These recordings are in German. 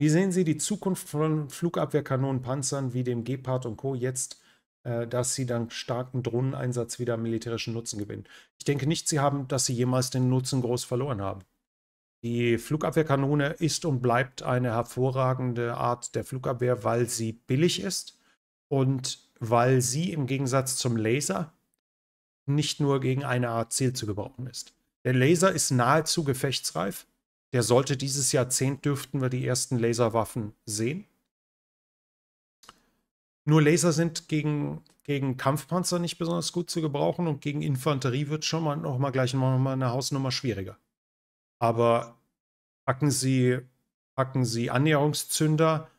Wie sehen Sie die Zukunft von Flugabwehrkanonenpanzern wie dem Gepard und Co. jetzt, äh, dass sie dank starken Drohneneinsatz wieder militärischen Nutzen gewinnen? Ich denke nicht, sie haben, dass sie jemals den Nutzen groß verloren haben. Die Flugabwehrkanone ist und bleibt eine hervorragende Art der Flugabwehr, weil sie billig ist und weil sie im Gegensatz zum Laser nicht nur gegen eine Art Ziel zu gebrauchen ist. Der Laser ist nahezu gefechtsreif der sollte dieses Jahrzehnt dürften wir die ersten Laserwaffen sehen. Nur Laser sind gegen, gegen Kampfpanzer nicht besonders gut zu gebrauchen und gegen Infanterie wird schon mal nochmal gleich nochmal eine Hausnummer schwieriger. Aber packen Sie, packen Sie Annäherungszünder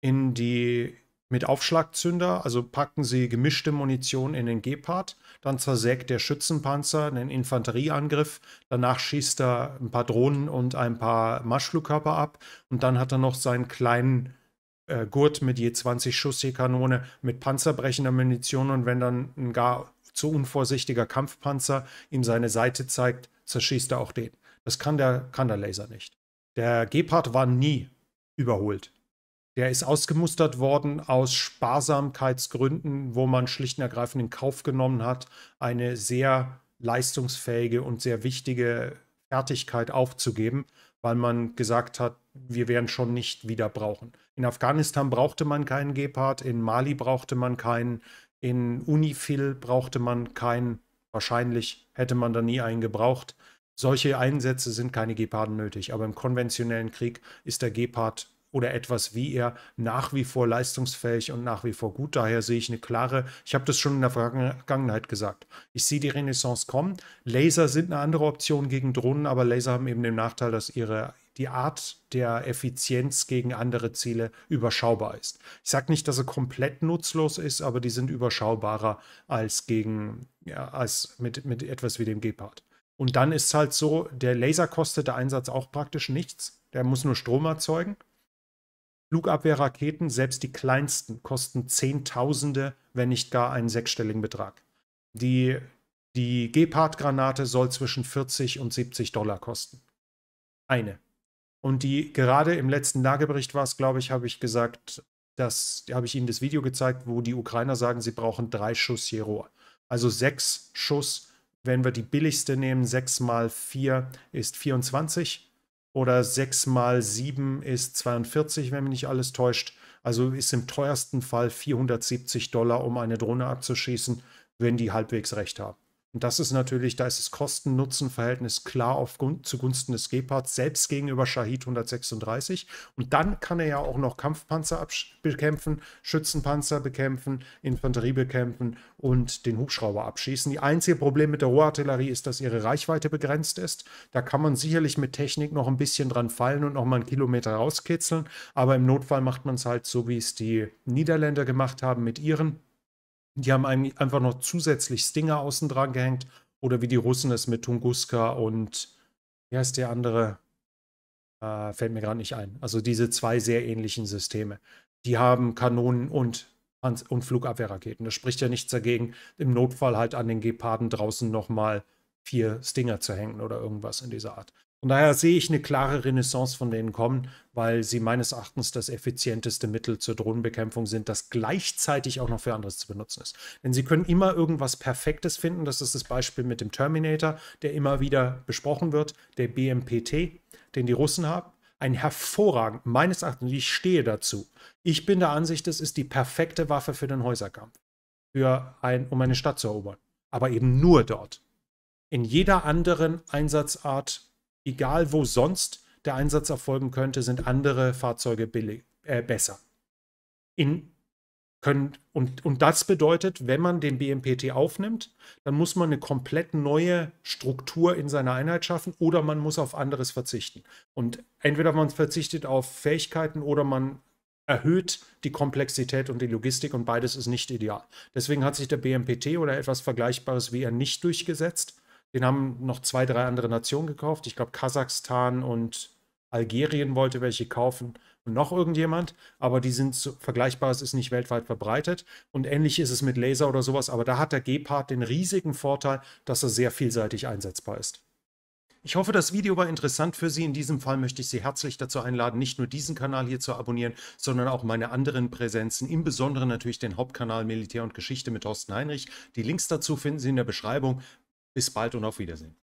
in die, mit Aufschlagzünder, also packen sie gemischte Munition in den Gepard, dann zersägt der Schützenpanzer einen Infanterieangriff, danach schießt er ein paar Drohnen und ein paar Marschflugkörper ab und dann hat er noch seinen kleinen äh, Gurt mit je 20 Schuss je Kanone mit panzerbrechender Munition und wenn dann ein gar zu unvorsichtiger Kampfpanzer ihm seine Seite zeigt, zerschießt er auch den. Das kann der, kann der Laser nicht. Der Gepard war nie überholt. Der ist ausgemustert worden aus Sparsamkeitsgründen, wo man schlicht und ergreifend in Kauf genommen hat, eine sehr leistungsfähige und sehr wichtige Fertigkeit aufzugeben, weil man gesagt hat, wir werden schon nicht wieder brauchen. In Afghanistan brauchte man keinen Gepard, in Mali brauchte man keinen, in Unifil brauchte man keinen, wahrscheinlich hätte man da nie einen gebraucht. Solche Einsätze sind keine Geparden nötig, aber im konventionellen Krieg ist der Gepard oder etwas wie er nach wie vor leistungsfähig und nach wie vor gut. Daher sehe ich eine klare, ich habe das schon in der Vergangenheit gesagt, ich sehe die Renaissance kommen. Laser sind eine andere Option gegen Drohnen, aber Laser haben eben den Nachteil, dass ihre die Art der Effizienz gegen andere Ziele überschaubar ist. Ich sage nicht, dass er komplett nutzlos ist, aber die sind überschaubarer als gegen, ja, als mit, mit etwas wie dem Gepard. Und dann ist es halt so, der Laser kostet der Einsatz auch praktisch nichts. Der muss nur Strom erzeugen Flugabwehrraketen, selbst die kleinsten, kosten Zehntausende, wenn nicht gar einen sechsstelligen Betrag. Die, die Gepard-Granate soll zwischen 40 und 70 Dollar kosten. Eine. Und die gerade im letzten Lagebericht war es, glaube ich, habe ich gesagt, dass habe ich Ihnen das Video gezeigt, wo die Ukrainer sagen, sie brauchen drei Schuss je Rohr. Also sechs Schuss, wenn wir die billigste nehmen, sechs mal vier ist 24 oder 6 mal 7 ist 42, wenn mich nicht alles täuscht. Also ist im teuersten Fall 470 Dollar, um eine Drohne abzuschießen, wenn die halbwegs recht haben. Und das ist natürlich, da ist das Kosten-Nutzen-Verhältnis klar auf, zugunsten des Gepards, selbst gegenüber Shahid 136. Und dann kann er ja auch noch Kampfpanzer bekämpfen, Schützenpanzer bekämpfen, Infanterie bekämpfen und den Hubschrauber abschießen. Die einzige Problem mit der Rohartillerie ist, dass ihre Reichweite begrenzt ist. Da kann man sicherlich mit Technik noch ein bisschen dran fallen und noch mal einen Kilometer rauskitzeln. Aber im Notfall macht man es halt so, wie es die Niederländer gemacht haben mit ihren die haben einfach noch zusätzlich Stinger außen dran gehängt. Oder wie die Russen es mit Tunguska und wie heißt der andere? Äh, fällt mir gerade nicht ein. Also diese zwei sehr ähnlichen Systeme. Die haben Kanonen und, und Flugabwehrraketen. Das spricht ja nichts dagegen, im Notfall halt an den Geparden draußen nochmal vier Stinger zu hängen oder irgendwas in dieser Art. Von daher sehe ich eine klare Renaissance von denen kommen, weil sie meines Erachtens das effizienteste Mittel zur Drohnenbekämpfung sind, das gleichzeitig auch noch für anderes zu benutzen ist. Denn sie können immer irgendwas Perfektes finden. Das ist das Beispiel mit dem Terminator, der immer wieder besprochen wird, der BMPT, den die Russen haben. Ein hervorragend, meines Erachtens, ich stehe dazu. Ich bin der Ansicht, es ist die perfekte Waffe für den Häuserkampf, für ein, um eine Stadt zu erobern. Aber eben nur dort. In jeder anderen Einsatzart egal wo sonst der Einsatz erfolgen könnte, sind andere Fahrzeuge billig, äh, besser. In, können, und, und das bedeutet, wenn man den BMPT aufnimmt, dann muss man eine komplett neue Struktur in seiner Einheit schaffen oder man muss auf anderes verzichten. Und entweder man verzichtet auf Fähigkeiten oder man erhöht die Komplexität und die Logistik und beides ist nicht ideal. Deswegen hat sich der BMPT oder etwas Vergleichbares wie er nicht durchgesetzt. Den haben noch zwei, drei andere Nationen gekauft. Ich glaube, Kasachstan und Algerien wollte welche kaufen und noch irgendjemand. Aber die sind so, vergleichbar, es ist nicht weltweit verbreitet. Und ähnlich ist es mit Laser oder sowas. Aber da hat der Gepard den riesigen Vorteil, dass er sehr vielseitig einsetzbar ist. Ich hoffe, das Video war interessant für Sie. In diesem Fall möchte ich Sie herzlich dazu einladen, nicht nur diesen Kanal hier zu abonnieren, sondern auch meine anderen Präsenzen, im Besonderen natürlich den Hauptkanal Militär und Geschichte mit Thorsten Heinrich. Die Links dazu finden Sie in der Beschreibung. Bis bald und auf Wiedersehen.